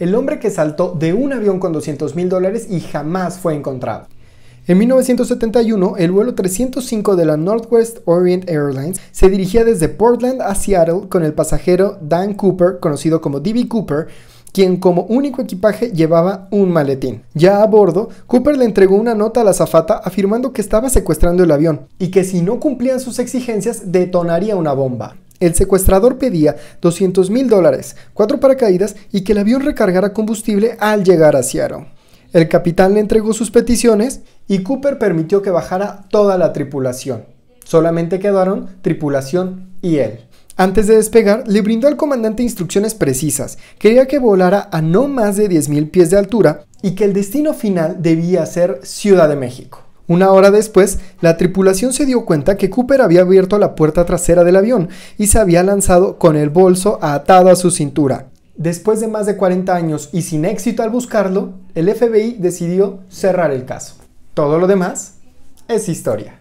el hombre que saltó de un avión con 200 mil dólares y jamás fue encontrado. En 1971, el vuelo 305 de la Northwest Orient Airlines se dirigía desde Portland a Seattle con el pasajero Dan Cooper, conocido como D.B. Cooper, quien como único equipaje llevaba un maletín. Ya a bordo, Cooper le entregó una nota a la azafata afirmando que estaba secuestrando el avión y que si no cumplían sus exigencias detonaría una bomba. El secuestrador pedía 200 mil dólares, cuatro paracaídas y que el avión recargara combustible al llegar a Seattle. El capitán le entregó sus peticiones y Cooper permitió que bajara toda la tripulación. Solamente quedaron tripulación y él. Antes de despegar, le brindó al comandante instrucciones precisas. Quería que volara a no más de mil pies de altura y que el destino final debía ser Ciudad de México. Una hora después, la tripulación se dio cuenta que Cooper había abierto la puerta trasera del avión y se había lanzado con el bolso atado a su cintura. Después de más de 40 años y sin éxito al buscarlo, el FBI decidió cerrar el caso. Todo lo demás es historia.